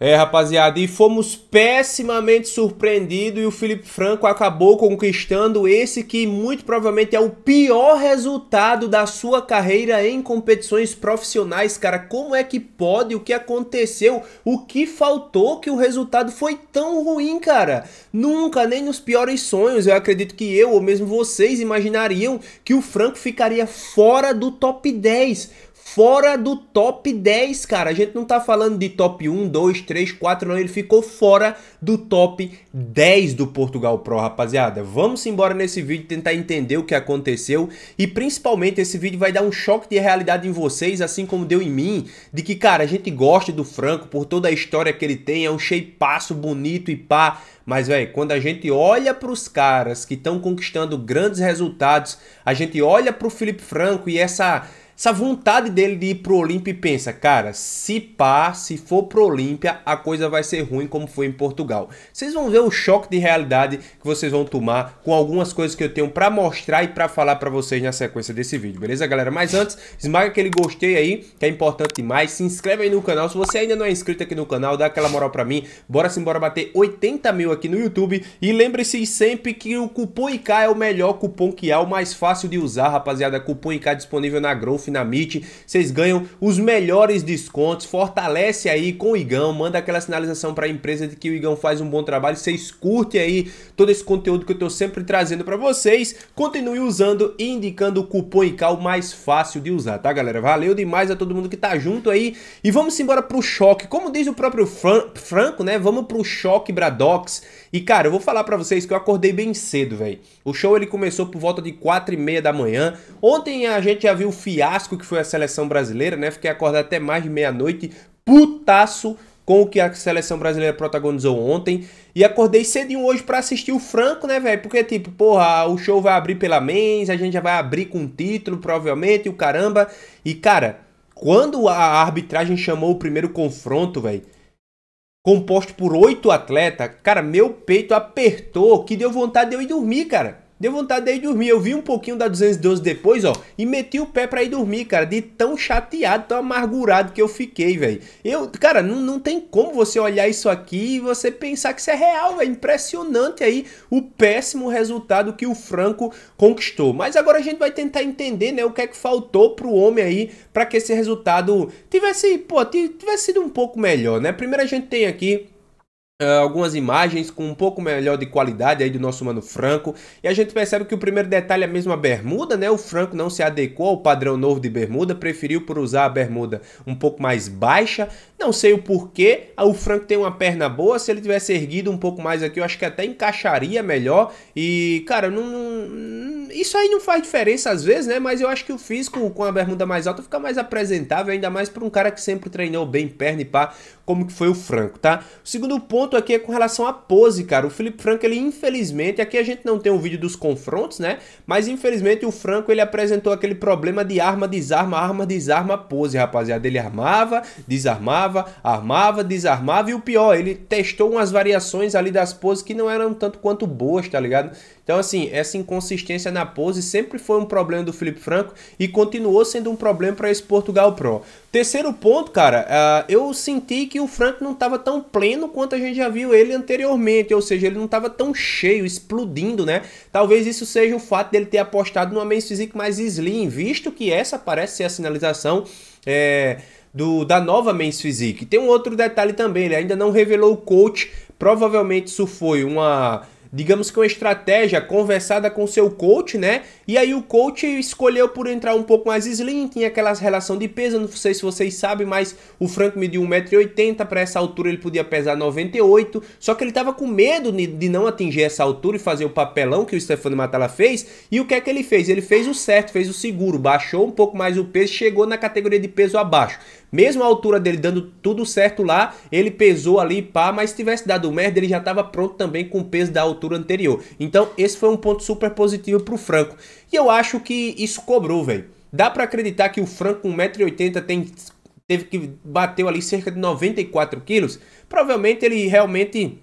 É, rapaziada, e fomos pessimamente surpreendidos e o Felipe Franco acabou conquistando esse que muito provavelmente é o pior resultado da sua carreira em competições profissionais, cara. Como é que pode? O que aconteceu? O que faltou que o resultado foi tão ruim, cara? Nunca, nem nos piores sonhos, eu acredito que eu ou mesmo vocês imaginariam que o Franco ficaria fora do top 10 fora do top 10, cara. A gente não tá falando de top 1, 2, 3, 4, não, ele ficou fora do top 10 do Portugal Pro, rapaziada. Vamos embora nesse vídeo tentar entender o que aconteceu e principalmente esse vídeo vai dar um choque de realidade em vocês, assim como deu em mim, de que, cara, a gente gosta do Franco por toda a história que ele tem, é um cheipaço bonito e pá, mas, velho, quando a gente olha para os caras que estão conquistando grandes resultados, a gente olha para o Felipe Franco e essa essa vontade dele de ir pro Olímpia e pensa, cara, se pá, se for pro Olímpia, a coisa vai ser ruim como foi em Portugal. Vocês vão ver o choque de realidade que vocês vão tomar com algumas coisas que eu tenho para mostrar e para falar para vocês na sequência desse vídeo, beleza, galera? Mas antes, esmaga aquele gostei aí, que é importante demais. Se inscreve aí no canal. Se você ainda não é inscrito aqui no canal, dá aquela moral para mim. Bora sim, bora bater 80 mil aqui no YouTube. E lembre-se sempre que o cupom IK é o melhor cupom que há, o mais fácil de usar, rapaziada. Cupom IK disponível na Growth Finamite, vocês ganham os melhores descontos, fortalece aí com o Igão, manda aquela sinalização para a empresa de que o Igão faz um bom trabalho, vocês curtem aí todo esse conteúdo que eu estou sempre trazendo para vocês, continue usando e indicando o cupom ICAL mais fácil de usar, tá galera? Valeu demais a todo mundo que tá junto aí e vamos embora pro choque, como diz o próprio Fran Franco, né? Vamos pro choque Bradox e cara, eu vou falar para vocês que eu acordei bem cedo, velho. O show ele começou por volta de 4 e meia da manhã, ontem a gente já viu o Fiat clássico que foi a seleção brasileira, né? Fiquei acordado até mais de meia-noite, putaço com o que a seleção brasileira protagonizou ontem. E acordei cedinho hoje para assistir o Franco, né, velho? Porque, tipo, porra, o show vai abrir pela mens, a gente já vai abrir com um título, provavelmente, e o caramba. E, cara, quando a arbitragem chamou o primeiro confronto, velho, composto por oito atletas, cara, meu peito apertou que deu vontade de eu ir dormir, cara. Deu vontade de ir dormir. Eu vi um pouquinho da 212 depois, ó, e meti o pé pra ir dormir, cara. De tão chateado, tão amargurado que eu fiquei, velho. Eu, cara, não, não tem como você olhar isso aqui e você pensar que isso é real, velho. Impressionante aí o péssimo resultado que o Franco conquistou. Mas agora a gente vai tentar entender, né, o que é que faltou pro homem aí para que esse resultado tivesse, pô, tivesse sido um pouco melhor, né? Primeiro a gente tem aqui ah, algumas imagens com um pouco melhor de qualidade aí do nosso mano Franco. E a gente percebe que o primeiro detalhe é mesmo a bermuda, né? O Franco não se adequou ao padrão novo de bermuda, preferiu por usar a bermuda um pouco mais baixa não sei o porquê, ah, o Franco tem uma perna boa, se ele tivesse erguido um pouco mais aqui, eu acho que até encaixaria melhor. E, cara, não, não, isso aí não faz diferença às vezes, né? Mas eu acho que o físico com a bermuda mais alta fica mais apresentável, ainda mais para um cara que sempre treinou bem perna e pá, como que foi o Franco, tá? O segundo ponto aqui é com relação à pose, cara. O Felipe Franco, ele infelizmente, aqui a gente não tem um vídeo dos confrontos, né? Mas infelizmente o Franco, ele apresentou aquele problema de arma, desarma, arma, desarma, pose, rapaziada. Ele armava, desarmava, armava, armava, desarmava e o pior, ele testou umas variações ali das poses que não eram tanto quanto boas, tá ligado? Então, assim, essa inconsistência na pose sempre foi um problema do Felipe Franco e continuou sendo um problema para esse Portugal Pro. Terceiro ponto, cara, uh, eu senti que o Franco não estava tão pleno quanto a gente já viu ele anteriormente, ou seja, ele não estava tão cheio, explodindo, né? Talvez isso seja o fato dele ter apostado numa Men's Physique mais slim, visto que essa parece ser a sinalização é, do, da nova Men's Physique. Tem um outro detalhe também, ele ainda não revelou o coach, provavelmente isso foi uma digamos que uma estratégia conversada com seu coach, né? E aí o coach escolheu por entrar um pouco mais slim, tinha aquelas relação de peso, não sei se vocês sabem, mas o Frank mediu 1,80m, para essa altura ele podia pesar 98, só que ele estava com medo de não atingir essa altura e fazer o papelão que o Stefano Matala fez, e o que é que ele fez? Ele fez o certo, fez o seguro, baixou um pouco mais o peso, chegou na categoria de peso abaixo. Mesmo a altura dele dando tudo certo lá, ele pesou ali, pá, mas se tivesse dado merda, ele já estava pronto também com o peso da altura altura anterior. Então, esse foi um ponto super positivo para o Franco. E eu acho que isso cobrou, velho. Dá para acreditar que o Franco 1,80m tem teve que bateu ali cerca de 94 quilos. Provavelmente ele realmente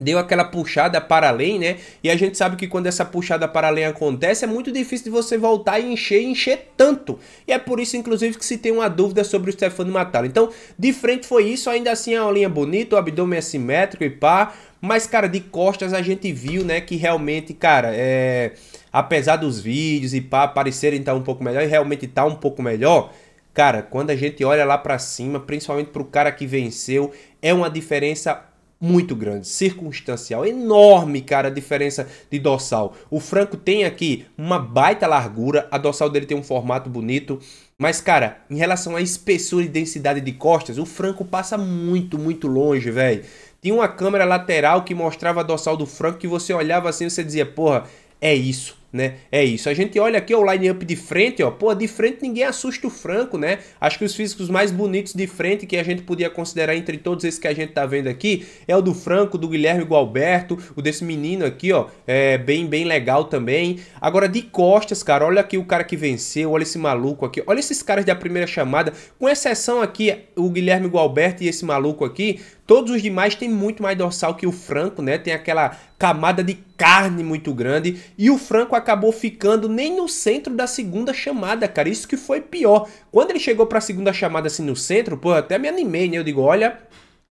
deu aquela puxada para além, né? E a gente sabe que quando essa puxada para além acontece, é muito difícil de você voltar e encher e encher tanto. E é por isso, inclusive, que se tem uma dúvida sobre o Stefano Matala. Então, de frente foi isso, ainda assim é a linha bonita, o abdômen é simétrico e pá. Mas, cara, de costas a gente viu, né, que realmente, cara, é... apesar dos vídeos e pá parecerem estar tá um pouco melhor, e realmente tá um pouco melhor, cara, quando a gente olha lá para cima, principalmente pro cara que venceu, é uma diferença muito grande, circunstancial, enorme, cara, a diferença de dorsal. O Franco tem aqui uma baita largura, a dorsal dele tem um formato bonito, mas, cara, em relação à espessura e densidade de costas, o Franco passa muito, muito longe, velho. Tinha uma câmera lateral que mostrava a dorsal do Franco que você olhava assim e você dizia, porra, é isso né? É isso. A gente olha aqui ó, o line-up de frente, ó. Pô, de frente ninguém assusta o Franco, né? Acho que os físicos mais bonitos de frente que a gente podia considerar entre todos esses que a gente tá vendo aqui é o do Franco, do Guilherme Gualberto, o desse menino aqui, ó. É bem, bem legal também. Agora, de costas, cara, olha aqui o cara que venceu, olha esse maluco aqui. Olha esses caras da primeira chamada, com exceção aqui, o Guilherme Gualberto e esse maluco aqui, Todos os demais têm muito mais dorsal que o Franco, né? Tem aquela camada de carne muito grande. E o Franco acabou ficando nem no centro da segunda chamada, cara. Isso que foi pior. Quando ele chegou para a segunda chamada assim no centro, pô, até me animei, né? Eu digo, olha,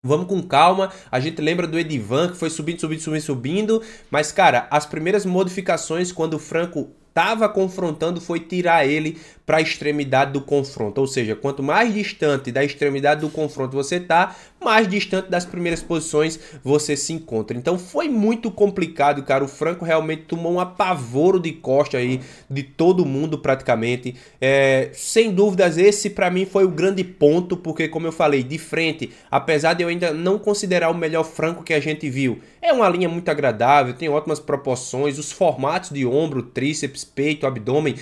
Vamos com calma. A gente lembra do Edivan que foi subindo, subindo, subindo, subindo. Mas, cara, as primeiras modificações quando o Franco tava confrontando foi tirar ele para a extremidade do confronto. Ou seja, quanto mais distante da extremidade do confronto você está, mais distante das primeiras posições você se encontra. Então foi muito complicado, cara. O Franco realmente tomou um apavoro de costa aí de todo mundo praticamente. É, sem dúvidas, esse para mim foi o grande ponto, porque como eu falei, de frente, apesar de eu ainda não considerar o melhor Franco que a gente viu, é uma linha muito agradável, tem ótimas proporções, os formatos de ombro, tríceps, peito, abdômen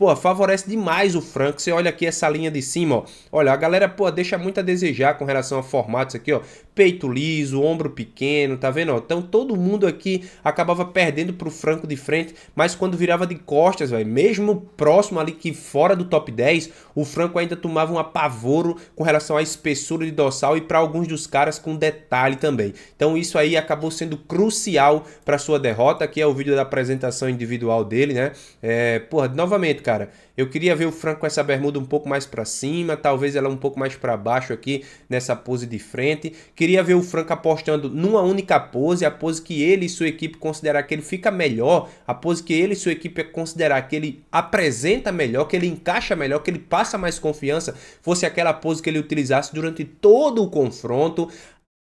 Pô, favorece demais o Franco. Você olha aqui essa linha de cima, ó. Olha, a galera, pô, deixa muito a desejar com relação a formatos aqui, ó peito liso, ombro pequeno, tá vendo? Então todo mundo aqui acabava perdendo pro Franco de frente, mas quando virava de costas, velho, mesmo próximo ali que fora do top 10, o Franco ainda tomava um apavoro com relação à espessura de dorsal e para alguns dos caras com detalhe também. Então isso aí acabou sendo crucial para sua derrota, que é o vídeo da apresentação individual dele, né? É, porra, novamente, cara, eu queria ver o Franco com essa bermuda um pouco mais para cima, talvez ela um pouco mais para baixo aqui nessa pose de frente. Queria ver o Franco apostando numa única pose, a pose que ele e sua equipe considerar que ele fica melhor, a pose que ele e sua equipe considerar que ele apresenta melhor, que ele encaixa melhor, que ele passa mais confiança, fosse aquela pose que ele utilizasse durante todo o confronto.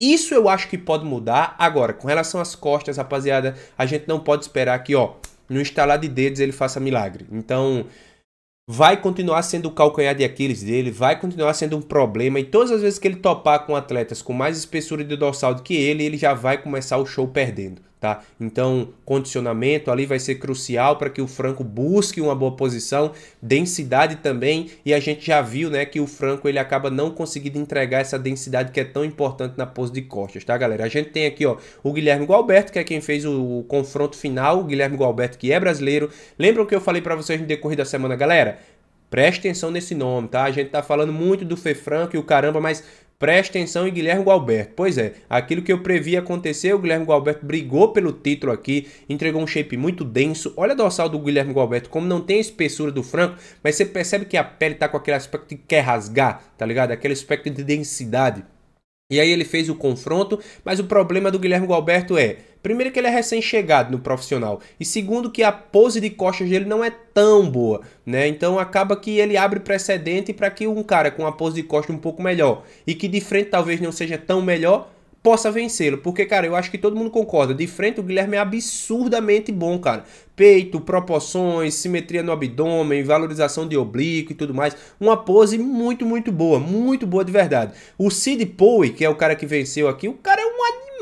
Isso eu acho que pode mudar. Agora, com relação às costas, rapaziada, a gente não pode esperar que, ó, no instalar de dedos ele faça milagre. Então, vai continuar sendo o calcanhar de Aquiles dele, vai continuar sendo um problema. E todas as vezes que ele topar com atletas com mais espessura de dorsal do que ele, ele já vai começar o show perdendo. Tá? Então, condicionamento ali vai ser crucial para que o Franco busque uma boa posição, densidade também, e a gente já viu, né, que o Franco ele acaba não conseguindo entregar essa densidade que é tão importante na pose de costas, tá, galera? A gente tem aqui, ó, o Guilherme Gualberto, que é quem fez o, o confronto final, o Guilherme Gualberto que é brasileiro. Lembram que eu falei para vocês no decorrer da semana, galera? Preste atenção nesse nome, tá? A gente tá falando muito do Fê Franco e o caramba, mas Preste atenção em Guilherme Gualberto. Pois é, aquilo que eu previ aconteceu, o Guilherme Gualberto brigou pelo título aqui, entregou um shape muito denso. Olha a dorsal do Guilherme Gualberto, como não tem a espessura do Franco, mas você percebe que a pele tá com aquele aspecto que quer rasgar, tá ligado? Aquele aspecto de densidade. E aí ele fez o confronto, mas o problema do Guilherme Gualberto é Primeiro que ele é recém-chegado no profissional e segundo que a pose de costas dele não é tão boa, né? Então acaba que ele abre precedente para que um cara com a pose de costas um pouco melhor e que de frente talvez não seja tão melhor possa vencê-lo. Porque, cara, eu acho que todo mundo concorda. De frente, o Guilherme é absurdamente bom, cara. Peito, proporções, simetria no abdômen, valorização de oblíquo e tudo mais. Uma pose muito, muito boa. Muito boa de verdade. O Sid Poe, que é o cara que venceu aqui, o cara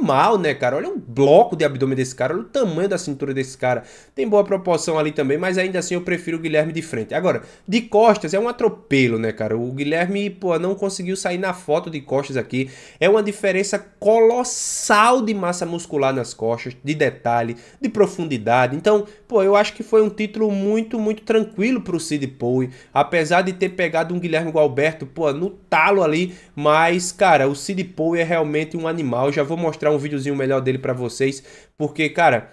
animal, né, cara? Olha o bloco de abdômen desse cara, olha o tamanho da cintura desse cara. Tem boa proporção ali também, mas ainda assim eu prefiro o Guilherme de frente. Agora, de costas é um atropelo, né, cara? O Guilherme, pô, não conseguiu sair na foto de costas aqui. É uma diferença colossal de massa muscular nas costas, de detalhe, de profundidade. Então, pô, eu acho que foi um título muito, muito tranquilo pro Sid Poe, apesar de ter pegado um Guilherme Gualberto, pô, no talo ali, mas, cara, o Sid Poe é realmente um animal, já vou mostrar um videozinho melhor dele para vocês, porque, cara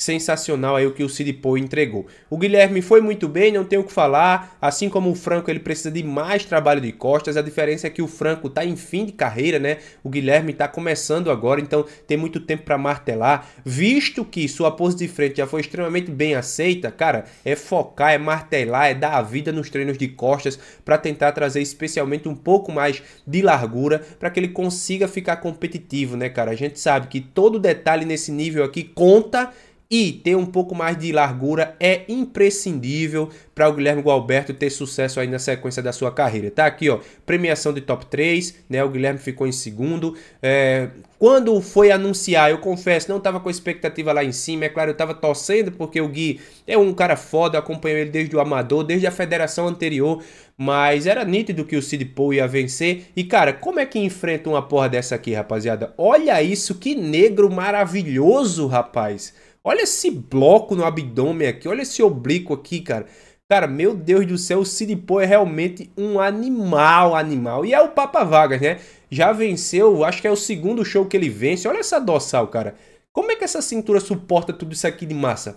sensacional aí o que o Cid Poe entregou. O Guilherme foi muito bem, não tenho o que falar, assim como o Franco, ele precisa de mais trabalho de costas, a diferença é que o Franco está em fim de carreira, né? O Guilherme está começando agora, então tem muito tempo para martelar, visto que sua pose de frente já foi extremamente bem aceita, cara, é focar, é martelar, é dar a vida nos treinos de costas para tentar trazer especialmente um pouco mais de largura para que ele consiga ficar competitivo, né, cara? A gente sabe que todo detalhe nesse nível aqui conta e ter um pouco mais de largura é imprescindível para o Guilherme Gualberto ter sucesso aí na sequência da sua carreira. Tá aqui, ó, premiação de top 3, né? O Guilherme ficou em segundo. É, quando foi anunciar, eu confesso, não estava com expectativa lá em cima. É claro, eu estava torcendo porque o Gui é um cara foda, acompanhou ele desde o amador, desde a federação anterior, mas era nítido que o Sid Paul ia vencer. E cara, como é que enfrenta uma porra dessa aqui, rapaziada? Olha isso, que negro maravilhoso, rapaz. Olha esse bloco no abdômen aqui, olha esse oblíquo aqui, cara. Cara, meu Deus do céu, o Cid Poe é realmente um animal, animal. E é o Papa Vargas, né? Já venceu, acho que é o segundo show que ele vence. Olha essa dorsal, cara. Como é que essa cintura suporta tudo isso aqui de massa?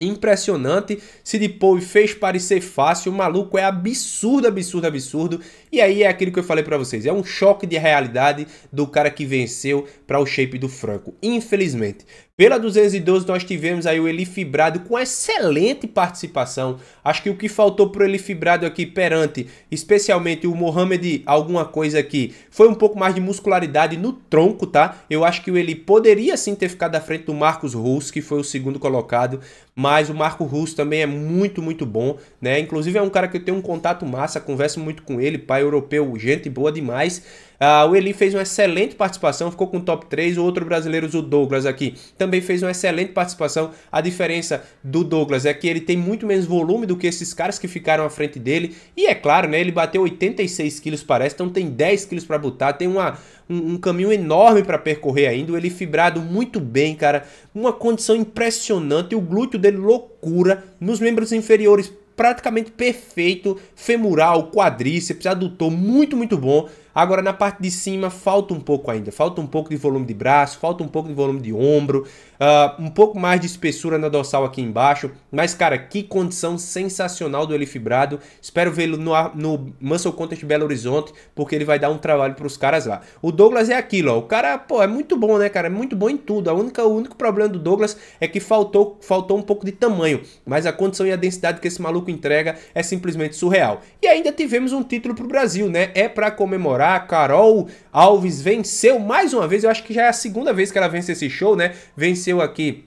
Impressionante, Cid Poe fez parecer fácil, o maluco é absurdo, absurdo, absurdo. E aí é aquilo que eu falei para vocês, é um choque de realidade do cara que venceu para o shape do Franco, infelizmente. Pela 212 nós tivemos aí o Eli Fibrado com excelente participação. Acho que o que faltou o Eli Fibrado aqui perante, especialmente o Mohamed alguma coisa aqui, foi um pouco mais de muscularidade no tronco, tá? Eu acho que o Eli poderia sim ter ficado à frente do Marcos Russo, que foi o segundo colocado, mas o Marco Russo também é muito, muito bom, né? Inclusive é um cara que eu tenho um contato massa, converso muito com ele, pai europeu, gente boa demais. Ah, o Eli fez uma excelente participação, ficou com o top 3. O outro brasileiro, o Douglas, aqui, também fez uma excelente participação. A diferença do Douglas é que ele tem muito menos volume do que esses caras que ficaram à frente dele. E é claro, né? Ele bateu 86 quilos, parece, então tem 10 quilos para botar. Tem uma, um, um caminho enorme para percorrer ainda. O Eli fibrado muito bem, cara. Uma condição impressionante. O glúteo dele, loucura. Nos membros inferiores, praticamente perfeito, Femural, quadríceps, adutor, muito, muito bom. Agora na parte de cima falta um pouco ainda, falta um pouco de volume de braço, falta um pouco de volume de ombro, uh, um pouco mais de espessura na dorsal aqui embaixo. Mas cara, que condição sensacional do ele fibrado. Espero vê-lo no, no Muscle Contest Belo Horizonte, porque ele vai dar um trabalho para os caras lá. O Douglas é aquilo, ó. o cara pô, é muito bom, né cara? É muito bom em tudo. A única, o único problema do Douglas é que faltou, faltou um pouco de tamanho, mas a condição e a densidade que esse maluco entrega é simplesmente surreal. E ainda tivemos um título para o Brasil, né? É para comemorar Torá, Carol Alves venceu mais uma vez. Eu acho que já é a segunda vez que ela vence esse show, né? Venceu aqui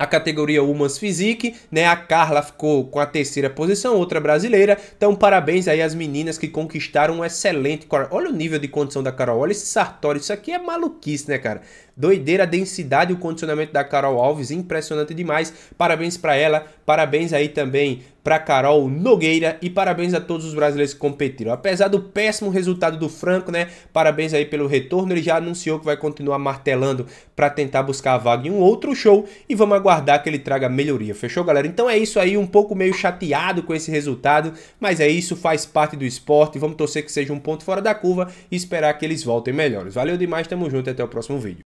a categoria Humans Physique, né? A Carla ficou com a terceira posição, outra brasileira. Então, parabéns aí às meninas que conquistaram um excelente. Olha o nível de condição da Carol, olha esse Sartori, isso aqui é maluquice, né, cara? Doideira a densidade e o condicionamento da Carol Alves, impressionante demais. Parabéns para ela, parabéns aí também para Carol Nogueira e parabéns a todos os brasileiros que competiram. Apesar do péssimo resultado do Franco, né? Parabéns aí pelo retorno, ele já anunciou que vai continuar martelando para tentar buscar a vaga em um outro show e vamos aguardar que ele traga melhoria. Fechou, galera? Então é isso aí, um pouco meio chateado com esse resultado, mas é isso, faz parte do esporte. Vamos torcer que seja um ponto fora da curva e esperar que eles voltem melhores. Valeu demais, tamo junto e até o próximo vídeo.